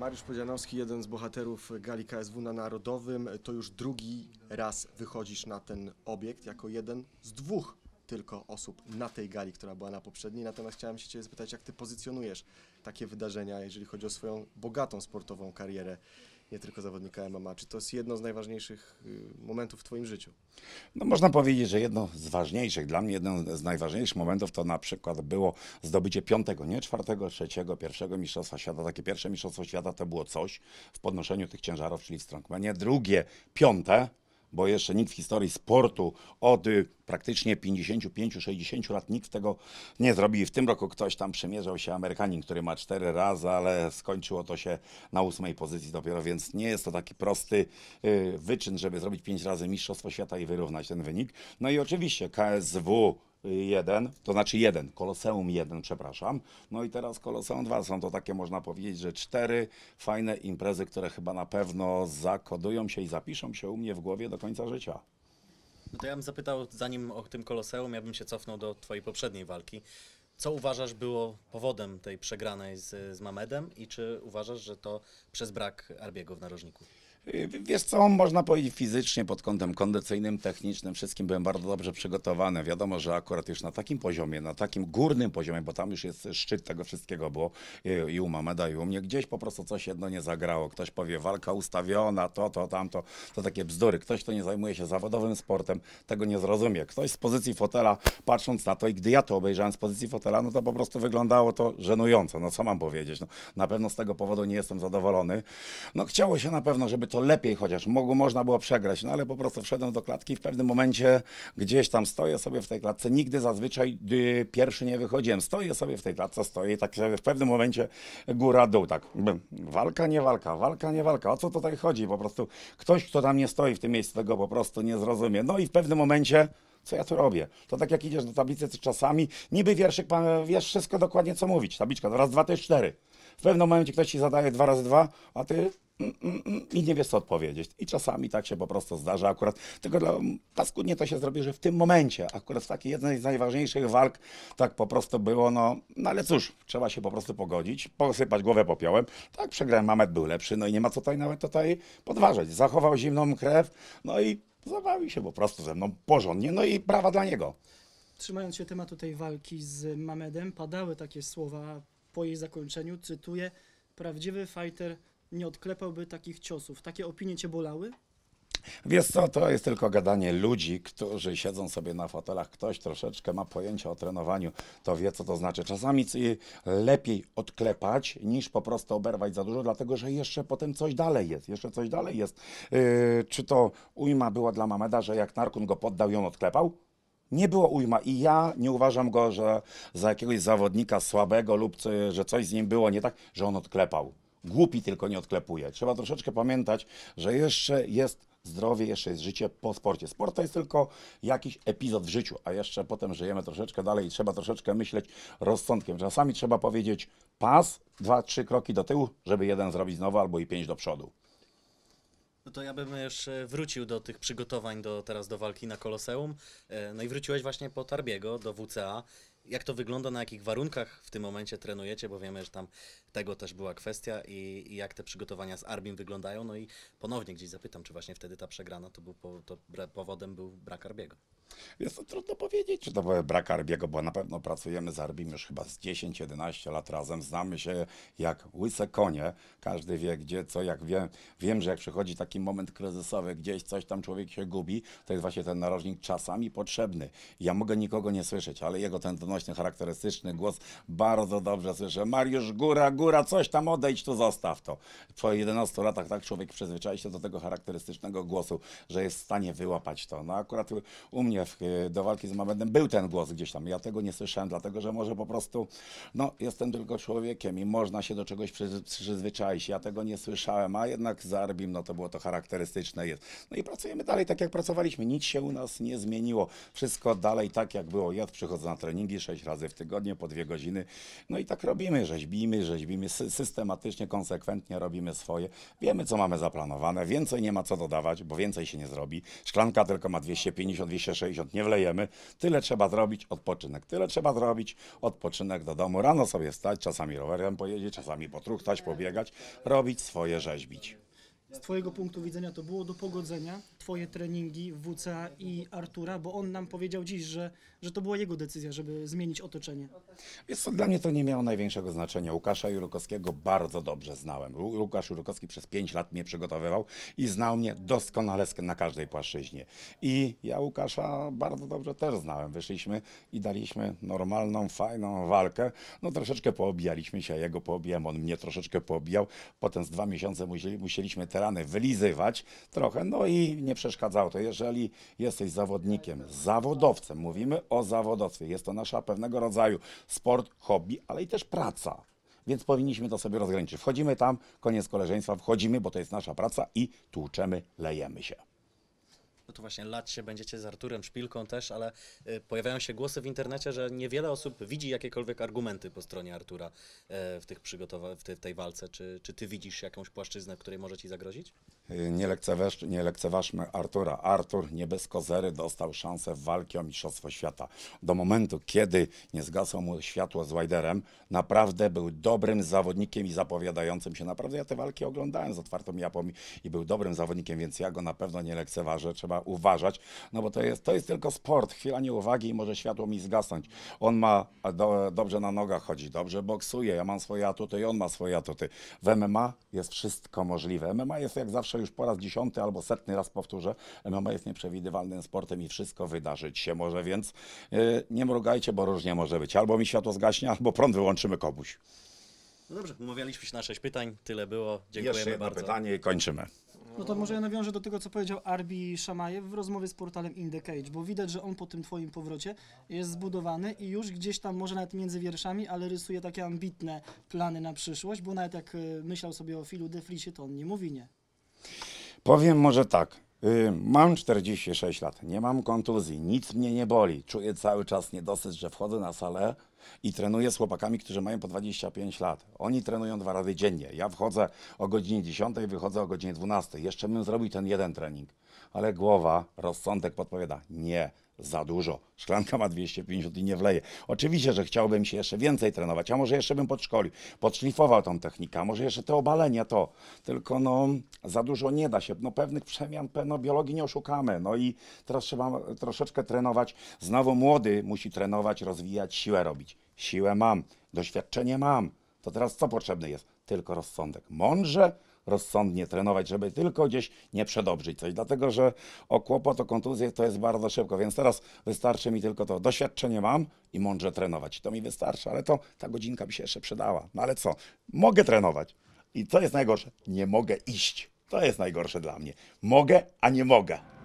Mariusz Podzianowski, jeden z bohaterów gali KSW na Narodowym, to już drugi raz wychodzisz na ten obiekt jako jeden z dwóch tylko osób na tej gali, która była na poprzedniej. Natomiast chciałem się Cię spytać, jak Ty pozycjonujesz takie wydarzenia, jeżeli chodzi o swoją bogatą sportową karierę nie tylko zawodnika MMA. Czy to jest jedno z najważniejszych y, momentów w Twoim życiu? No można powiedzieć, że jedno z ważniejszych, dla mnie jeden z najważniejszych momentów to na przykład było zdobycie piątego, nie czwartego, trzeciego, pierwszego Mistrzostwa Świata. Takie pierwsze Mistrzostwo Świata to było coś w podnoszeniu tych ciężarów, czyli w strongmanie. Drugie, piąte, bo jeszcze nikt w historii sportu od y, praktycznie 55-60 lat nikt tego nie zrobił. W tym roku ktoś tam przemierzał się Amerykanin, który ma cztery razy, ale skończyło to się na ósmej pozycji dopiero, więc nie jest to taki prosty y, wyczyn, żeby zrobić pięć razy Mistrzostwo Świata i wyrównać ten wynik. No i oczywiście KSW 1, to znaczy 1, Koloseum 1, przepraszam. No i teraz Koloseum 2 są to takie, można powiedzieć, że cztery fajne imprezy, które chyba na pewno zakodują się i zapiszą się u mnie w głowie do końca życia. No to ja bym zapytał, zanim o tym Koloseum, ja bym się cofnął do Twojej poprzedniej walki. Co uważasz było powodem tej przegranej z, z Mamedem i czy uważasz, że to przez brak Arbiego w narożniku? Y, wiesz co, można powiedzieć fizycznie, pod kątem kondycyjnym, technicznym, wszystkim byłem bardzo dobrze przygotowany. Wiadomo, że akurat już na takim poziomie, na takim górnym poziomie, bo tam już jest szczyt tego wszystkiego, bo y, i u Mameda, i u mnie gdzieś po prostu coś jedno nie zagrało. Ktoś powie walka ustawiona, to, to, tamto, to takie bzdury. Ktoś, kto nie zajmuje się zawodowym sportem, tego nie zrozumie. Ktoś z pozycji fotela, patrząc na to i gdy ja to obejrzałem z pozycji fotela, no to po prostu wyglądało to żenująco. No co mam powiedzieć? No, na pewno z tego powodu nie jestem zadowolony. No chciało się na pewno, żeby to lepiej chociaż. Mogło, można było przegrać, no ale po prostu wszedłem do klatki w pewnym momencie gdzieś tam stoję sobie w tej klatce. Nigdy zazwyczaj y, pierwszy nie wychodziłem. Stoję sobie w tej klatce, stoję i tak w pewnym momencie góra-dół, tak. Walka, nie walka, walka, nie walka. O co tutaj chodzi? Po prostu ktoś, kto tam nie stoi w tym miejscu, tego po prostu nie zrozumie. No i w pewnym momencie co ja tu robię? To tak jak idziesz do tablicy czasami, niby wierszyk, pan, wiesz wszystko dokładnie co mówić. Tabliczka, raz, dwa, to jest cztery. W pewnym momencie ktoś ci zadaje dwa razy dwa, a ty i nie wiesz, co odpowiedzieć. I czasami tak się po prostu zdarza akurat. Tylko dla paskudnie to się zrobi, że w tym momencie, akurat w takiej jednej z najważniejszych walk, tak po prostu było, no, no ale cóż, trzeba się po prostu pogodzić, posypać głowę popiołem. Tak, przegrałem, Mamet był lepszy, no i nie ma co tutaj nawet tutaj podważać. Zachował zimną krew, no i zabawił się po prostu ze mną porządnie, no i prawa dla niego. Trzymając się tematu tej walki z Mamedem, padały takie słowa po jej zakończeniu, cytuję, prawdziwy fighter nie odklepałby takich ciosów. Takie opinie cię bolały? Wiesz co, to jest tylko gadanie ludzi, którzy siedzą sobie na fotelach. Ktoś troszeczkę ma pojęcie o trenowaniu, to wie, co to znaczy. Czasami lepiej odklepać, niż po prostu oberwać za dużo, dlatego że jeszcze potem coś dalej jest. Jeszcze coś dalej jest. Yy, czy to ujma była dla Mameda, że jak Narkun go poddał i on odklepał? Nie było ujma i ja nie uważam go że za jakiegoś zawodnika słabego lub że coś z nim było nie tak, że on odklepał głupi tylko nie odklepuje. Trzeba troszeczkę pamiętać, że jeszcze jest zdrowie, jeszcze jest życie po sporcie. Sport to jest tylko jakiś epizod w życiu, a jeszcze potem żyjemy troszeczkę dalej i trzeba troszeczkę myśleć rozsądkiem. Czasami trzeba powiedzieć pas, dwa, trzy kroki do tyłu, żeby jeden zrobić znowu albo i pięć do przodu. No to ja bym jeszcze wrócił do tych przygotowań do, teraz do walki na Koloseum. E, no i wróciłeś właśnie po Tarbiego do WCA jak to wygląda, na jakich warunkach w tym momencie trenujecie, bo wiemy, że tam tego też była kwestia i, i jak te przygotowania z Arbim wyglądają. No i ponownie gdzieś zapytam, czy właśnie wtedy ta przegrana to był po, to powodem był brak Arbiego. Jest to trudno powiedzieć, czy to był brak Arbiego, bo na pewno pracujemy z Arbim już chyba z 10-11 lat razem. Znamy się jak łyse konie. Każdy wie gdzie, co, jak wiem. Wiem, że jak przychodzi taki moment kryzysowy, gdzieś coś tam człowiek się gubi, to jest właśnie ten narożnik czasami potrzebny. Ja mogę nikogo nie słyszeć, ale jego ten donośny, charakterystyczny głos bardzo dobrze słyszę. Mariusz, góra, góra, coś tam odejdź, tu zostaw to. Po 11 latach tak człowiek przyzwyczai się do tego charakterystycznego głosu, że jest w stanie wyłapać to. No akurat u mnie w, e, do walki z Mamedem był ten głos gdzieś tam. Ja tego nie słyszałem, dlatego że może po prostu, no jestem tylko człowiekiem i można się do czegoś przyzwyczaić. Ja tego nie słyszałem, a jednak z Arbim, no to było to charakterystyczne jest. No i pracujemy dalej tak jak pracowaliśmy. Nic się u nas nie zmieniło. Wszystko dalej tak jak było. Ja przychodzę na treningi sześć razy w tygodniu, po dwie godziny. No i tak robimy, rzeźbimy, rzeźbimy systematycznie, konsekwentnie robimy swoje. Wiemy, co mamy zaplanowane. Więcej nie ma co dodawać, bo więcej się nie zrobi. Szklanka tylko ma 250, 260 60 nie wlejemy. Tyle trzeba zrobić, odpoczynek. Tyle trzeba zrobić, odpoczynek do domu. Rano sobie stać, czasami rowerem pojedzie, czasami potruchtać, pobiegać, robić swoje, rzeźbić z Twojego punktu widzenia to było do pogodzenia, Twoje treningi WCA i Artura, bo on nam powiedział dziś, że, że to była jego decyzja, żeby zmienić otoczenie. Więc dla mnie to nie miało największego znaczenia. Łukasza Jurkowskiego bardzo dobrze znałem. Łukasz Jurkowski przez 5 lat mnie przygotowywał i znał mnie doskonale na każdej płaszczyźnie. I ja Łukasza bardzo dobrze też znałem. Wyszliśmy i daliśmy normalną, fajną walkę. No troszeczkę poobijaliśmy się, ja jego poobijałem, on mnie troszeczkę poobijał. Potem z dwa miesiące musieliśmy te rany wylizywać trochę, no i nie przeszkadzało to. Jeżeli jesteś zawodnikiem, zawodowcem, mówimy o zawodowstwie, jest to nasza pewnego rodzaju sport, hobby, ale i też praca. Więc powinniśmy to sobie rozgraniczyć. Wchodzimy tam, koniec koleżeństwa, wchodzimy, bo to jest nasza praca i tłuczemy, lejemy się no to właśnie lać się będziecie z Arturem Szpilką też, ale y, pojawiają się głosy w internecie, że niewiele osób widzi jakiekolwiek argumenty po stronie Artura y, w, tych przygotowa- w, w tej walce. Czy, czy ty widzisz jakąś płaszczyznę, której może ci zagrozić? E, nie, lekceważ, nie lekceważmy Artura. Artur nie bez kozery dostał szansę w walki o Mistrzostwo Świata. Do momentu, kiedy nie zgasło mu światło z Wajderem, naprawdę był dobrym zawodnikiem i zapowiadającym się. Naprawdę ja te walki oglądałem z otwartą japą i był dobrym zawodnikiem, więc ja go na pewno nie lekceważę. Trzeba uważać, no bo to jest, to jest tylko sport. Chwila nieuwagi i może światło mi zgasnąć. On ma do, dobrze na nogach chodzi, dobrze boksuje, ja mam swoje atuty i on ma swoje atuty. W MMA jest wszystko możliwe. MMA jest jak zawsze już po raz dziesiąty albo setny raz powtórzę, MMA jest nieprzewidywalnym sportem i wszystko wydarzyć się może, więc y, nie mrugajcie, bo różnie może być. Albo mi światło zgaśnie, albo prąd wyłączymy komuś. No dobrze, umawialiśmy się na sześć pytań, tyle było. Dziękujemy Jeszcze jedno bardzo. pytanie i kończymy. No to może ja nawiążę do tego, co powiedział Arbi Szamajew w rozmowie z portalem In The Cage, bo widać, że on po tym twoim powrocie jest zbudowany i już gdzieś tam, może nawet między wierszami, ale rysuje takie ambitne plany na przyszłość, bo nawet jak y, myślał sobie o Filu Deflisie, to on nie mówi nie. Powiem może tak. Y, mam 46 lat, nie mam kontuzji, nic mnie nie boli. Czuję cały czas niedosyt, że wchodzę na salę i trenuję z chłopakami, którzy mają po 25 lat. Oni trenują dwa razy dziennie. Ja wchodzę o godzinie 10, wychodzę o godzinie 12. Jeszcze bym zrobił ten jeden trening. Ale głowa, rozsądek podpowiada nie za dużo. Szklanka ma 250 i nie wleje. Oczywiście, że chciałbym się jeszcze więcej trenować, a może jeszcze bym podszkolił, podszlifował tą technikę, a może jeszcze te obalenia to. Tylko no, za dużo nie da się. No, pewnych przemian no, biologii nie oszukamy. No i teraz trzeba troszeczkę trenować. Znowu młody musi trenować, rozwijać, siłę robić. Siłę mam, doświadczenie mam. To teraz co potrzebne jest? Tylko rozsądek. Mądrze rozsądnie trenować, żeby tylko gdzieś nie przedobrzyć coś, dlatego że o kłopot, o kontuzję to jest bardzo szybko, więc teraz wystarczy mi tylko to. Doświadczenie mam i mądrze trenować. To mi wystarczy, ale to ta godzinka mi się jeszcze przydała. No ale co? Mogę trenować. I co jest najgorsze? Nie mogę iść. To jest najgorsze dla mnie. Mogę, a nie mogę.